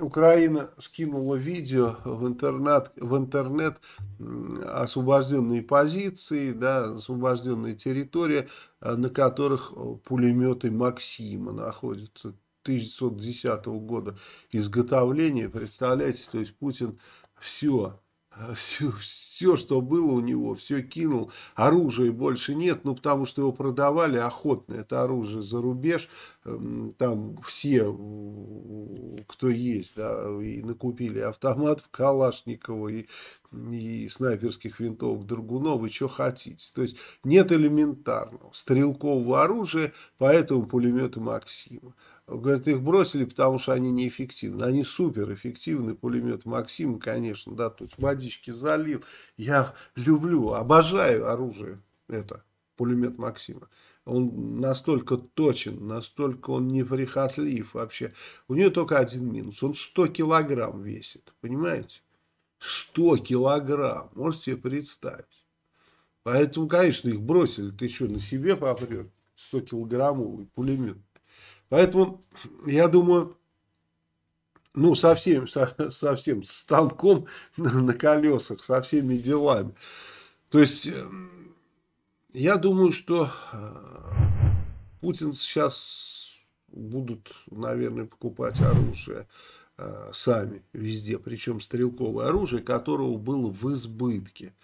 Украина скинула видео в интернет, в интернет освобожденные позиции, да, освобожденные территории, э, на которых э, пулеметы Максима находятся. 1910 года изготовления, представляете, то есть Путин все все, а все, что было у него, все кинул, оружия больше нет, ну, потому что его продавали охотно, это оружие за рубеж, эм, там все, кто есть, да, и накупили автомат в Калашникова, и, и снайперских винтовок Драгунова, и что хотите, то есть нет элементарного стрелкового оружия, поэтому пулеметы Максима. Говорит, их бросили, потому что они неэффективны. Они суперэффективны, пулемет Максим, конечно, да, тут водички залил. Я люблю, обожаю оружие это, пулемет Максима. Он настолько точен, настолько он неприхотлив вообще. У нее только один минус, он 100 килограмм весит, понимаете? 100 килограмм, можете себе представить. Поэтому, конечно, их бросили, ты что, на себе попрет 100 килограммовый пулемет. Поэтому, я думаю, ну, совсем, всем, со, со всем станком на, на колесах, со всеми делами. То есть, э, я думаю, что э, путин сейчас будут, наверное, покупать оружие э, сами везде, причем стрелковое оружие, которого было в избытке.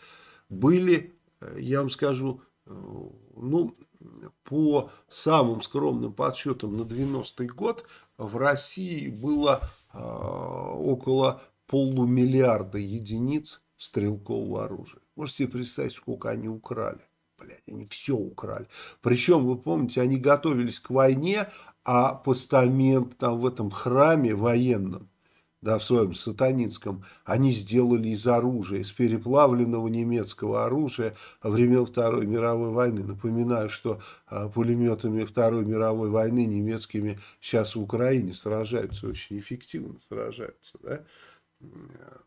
Были, я вам скажу, ну, по самым скромным подсчетам на 90-й год в России было а, около полумиллиарда единиц стрелкового оружия. Можете себе представить, сколько они украли. Блядь, они все украли. Причем, вы помните, они готовились к войне, а постамент там в этом храме военном да, в своем сатанинском, они сделали из оружия, из переплавленного немецкого оружия времен Второй мировой войны. Напоминаю, что а, пулеметами Второй мировой войны немецкими сейчас в Украине сражаются, очень эффективно сражаются, да,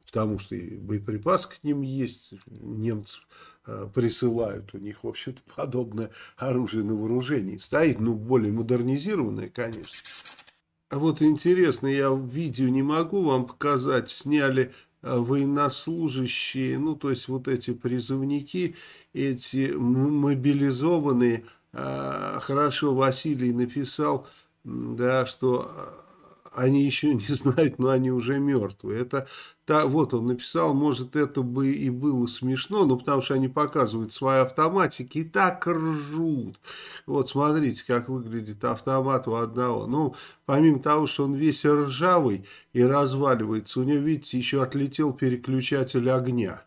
потому что и боеприпас к ним есть, немцы а, присылают. У них, в общем-то, подобное оружие на вооружении стоит, ну, более модернизированное, конечно. А вот интересно, я в видео не могу вам показать, сняли а, военнослужащие, ну то есть вот эти призывники, эти мобилизованные, а, хорошо Василий написал, да, что они еще не знают, но они уже мертвы. Это та, вот он написал, может это бы и было смешно, но ну, потому что они показывают свои автоматики и так ржут. Вот смотрите, как выглядит автомат у одного. Ну, помимо того, что он весь ржавый и разваливается, у него, видите, еще отлетел переключатель огня.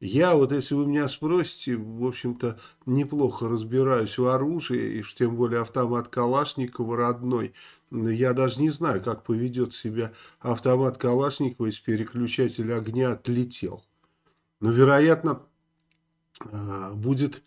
Я вот, если вы меня спросите, в общем-то, неплохо разбираюсь в оружии, и тем более автомат Калашникова родной – я даже не знаю, как поведет себя автомат Калашникова, если переключатель огня отлетел. Но, вероятно, э, будет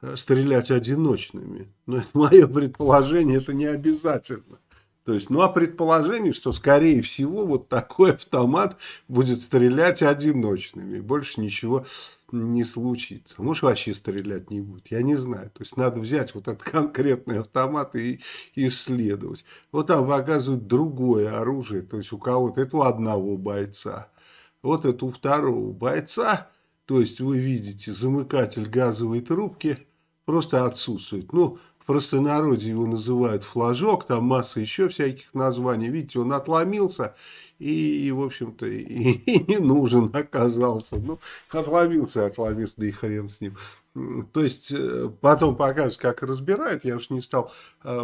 э, стрелять одиночными. Но это мое предположение, это не обязательно. То есть, ну, а предположение, что, скорее всего, вот такой автомат будет стрелять одиночными, больше ничего не случится. Может, вообще стрелять не будет, я не знаю. То есть, надо взять вот этот конкретный автомат и исследовать. Вот там показывают другое оружие, то есть, у кого-то это у одного бойца, вот это у второго бойца, то есть, вы видите, замыкатель газовой трубки просто отсутствует. Ну, просто народе его называют флажок, там масса еще всяких названий. Видите, он отломился и, в общем-то, и, и не нужен оказался. Ну, отломился, отломился, да и хрен с ним. То есть, э, потом покажут, как разбирают. Я уж не стал а,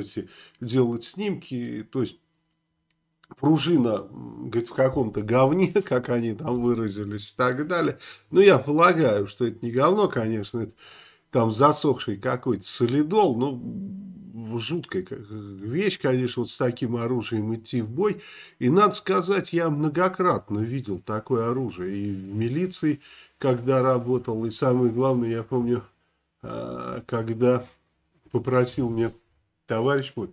эти, делать снимки. То есть, пружина, говорит, в каком-то говне, как они там выразились и так далее. Но я полагаю, что это не говно, конечно, это там засохший какой-то солидол, ну, жуткая вещь, конечно, вот с таким оружием идти в бой. И надо сказать, я многократно видел такое оружие и в милиции, когда работал, и самое главное, я помню, а, когда попросил мне товарищ мой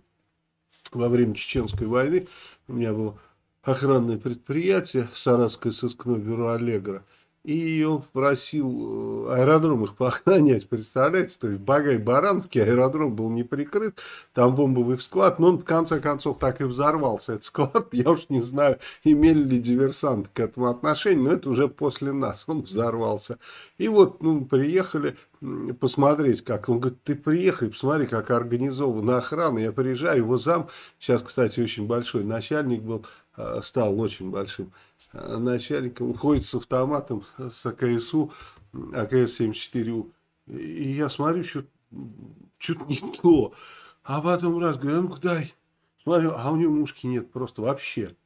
во время Чеченской войны, у меня было охранное предприятие, Саратское сыскное бюро «Аллегро», и он просил э, аэродром их поохранять, представляете? То есть в Багай-Барановке аэродром был не прикрыт, там бомбовый склад, но он в конце концов так и взорвался, этот склад. Я уж не знаю, имели ли диверсанты к этому отношение, но это уже после нас он взорвался. И вот ну, приехали посмотреть как. Он говорит, ты приехай, посмотри, как организована охрана. Я приезжаю, его зам, сейчас, кстати, очень большой начальник был, э, стал очень большим а начальником, ходит с автоматом с АКСУ, АКС-74У. И я смотрю, что чуть не то. А потом раз говорю, «А ну-ка дай. Смотрю, а у него мушки нет просто вообще.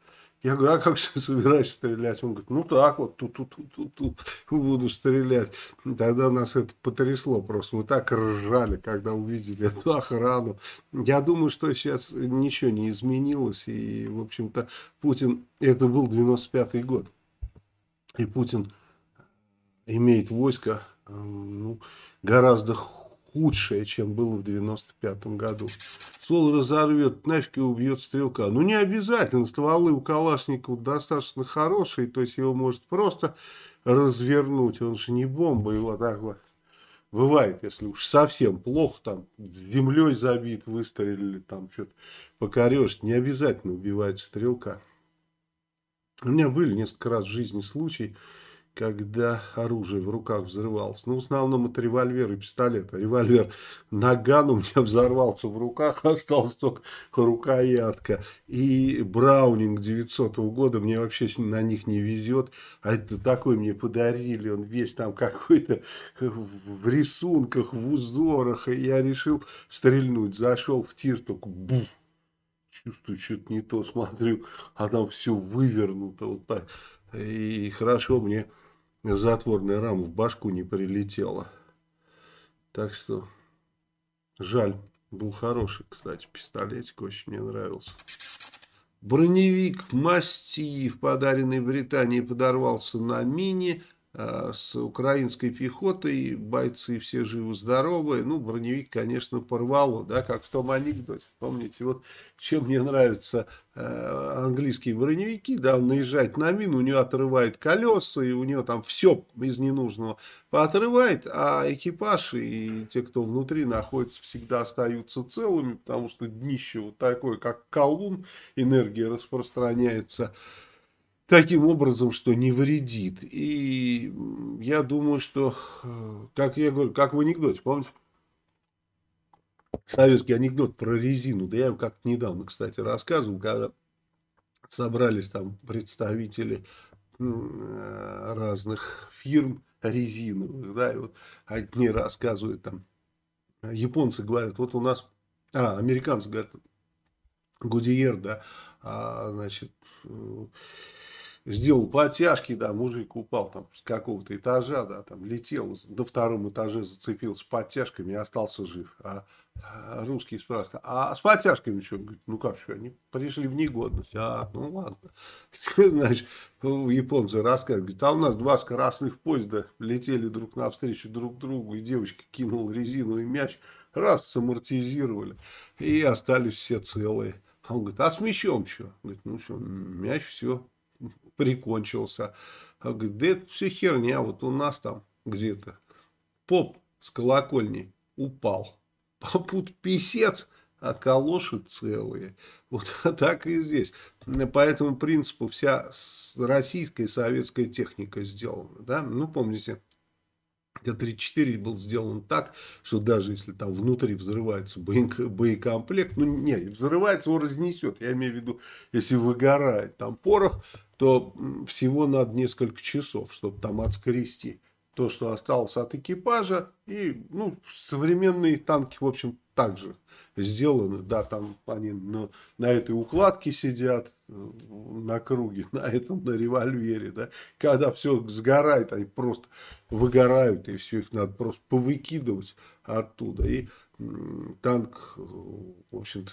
Я говорю, а как ты собираешься стрелять? Он говорит, ну так вот, тут, тут, тут, тут, тут буду стрелять. Тогда нас это потрясло просто. Мы так ржали, когда увидели эту охрану. Я думаю, что сейчас ничего не изменилось. И, в общем-то, Путин... Это был 95-й год. И Путин имеет войско э, ну, гораздо худшее, чем было в 95 году. Ствол разорвет, нафиг и убьет стрелка. Ну, не обязательно. Стволы у Калашникова достаточно хорошие, то есть его может просто развернуть. Он же не бомба, его так вот. Бывает, если уж совсем плохо, там, землей забит, выстрелили, там, что-то покорешь. Не обязательно убивает стрелка. У меня были несколько раз в жизни случаи, когда оружие в руках взрывалось. Ну, в основном это револьвер и пистолет. А револьвер Наган у меня взорвался в руках, осталась только рукоятка. И Браунинг 900 -го года, мне вообще на них не везет. А это такой мне подарили, он весь там какой-то в рисунках, в узорах. И я решил стрельнуть, зашел в тир, только буф. Чувствую, что-то не то смотрю, а там все вывернуто вот так. И хорошо мне затворная рама в башку не прилетела. Так что жаль. Был хороший, кстати, пистолетик, очень мне нравился. Броневик «Мастиев», подаренный Британии, подорвался на мине – Э, с украинской пехотой, бойцы все живы-здоровы, ну, броневик, конечно, порвало, да, как в том анекдоте, помните, вот чем мне нравятся э, английские броневики, да, он наезжает на мину, у него отрывает колеса, и у него там все из ненужного поотрывает, а экипаж и те, кто внутри находится, всегда остаются целыми, потому что днище вот такое, как колун, энергия распространяется, таким образом, что не вредит. И я думаю, что, э, как я говорю, как в анекдоте, помните? Советский анекдот про резину. Да я его как-то недавно, кстати, рассказывал, когда собрались там представители э, разных фирм резиновых, да, и вот одни рассказывают там, японцы говорят, вот у нас, а, американцы говорят, Гудиер, да, а, значит, э, сделал потяжки, да, мужик упал там с какого-то этажа, да, там летел, на втором этаже зацепился подтяжками и остался жив. А, а русский спрашивает, а с подтяжками что? говорит, ну как что, они пришли в негодность. А, ну ладно. Значит, японцы рассказывают, говорит, а у нас два скоростных поезда летели друг навстречу друг другу, и девочка кинула резиновый мяч, раз, самортизировали, и остались все целые. Он говорит, а с мячом что? Говорит, ну все, мяч все, прикончился. говорит, да это все херня, вот у нас там где-то поп с колокольни упал. Попут писец, а калоши целые. Вот так и здесь. По этому принципу вся российская советская техника сделана. Да? Ну, помните, Т-34 был сделан так, что даже если там внутри взрывается боекомплект, ну не, взрывается, его разнесет. Я имею в виду, если выгорает там порох, то всего надо несколько часов, чтобы там отскрести то, что осталось от экипажа. И ну, современные танки, в общем, также сделаны. Да, там они на, на этой укладке сидят, на круге, на этом, на револьвере. Да. Когда все сгорает, они просто выгорают, и все их надо просто повыкидывать оттуда. И танк, в общем-то,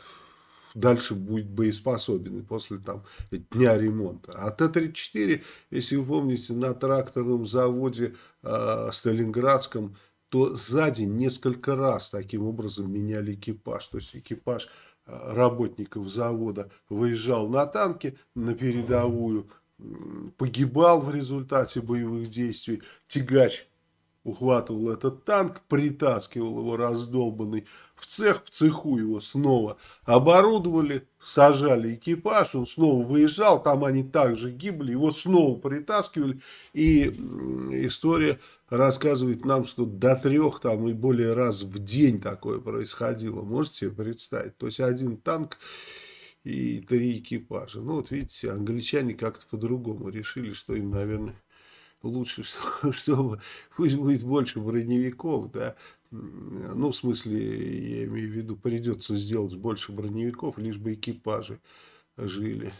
дальше будет боеспособен после там, дня ремонта. А Т-34, если вы помните, на тракторном заводе э, Сталинградском, то за день несколько раз таким образом меняли экипаж. То есть экипаж а, работников завода выезжал на танке на передовую, погибал в результате боевых действий, тягач ухватывал этот танк, притаскивал его раздолбанный в цех, в цеху его снова оборудовали, сажали экипаж, он снова выезжал, там они также гибли, его снова притаскивали, и история рассказывает нам, что до трех там и более раз в день такое происходило, можете себе представить, то есть один танк и три экипажа, ну вот видите, англичане как-то по-другому решили, что им, наверное, лучше, чтобы пусть будет больше броневиков, да, ну, в смысле, я имею в виду, придется сделать больше броневиков, лишь бы экипажи жили.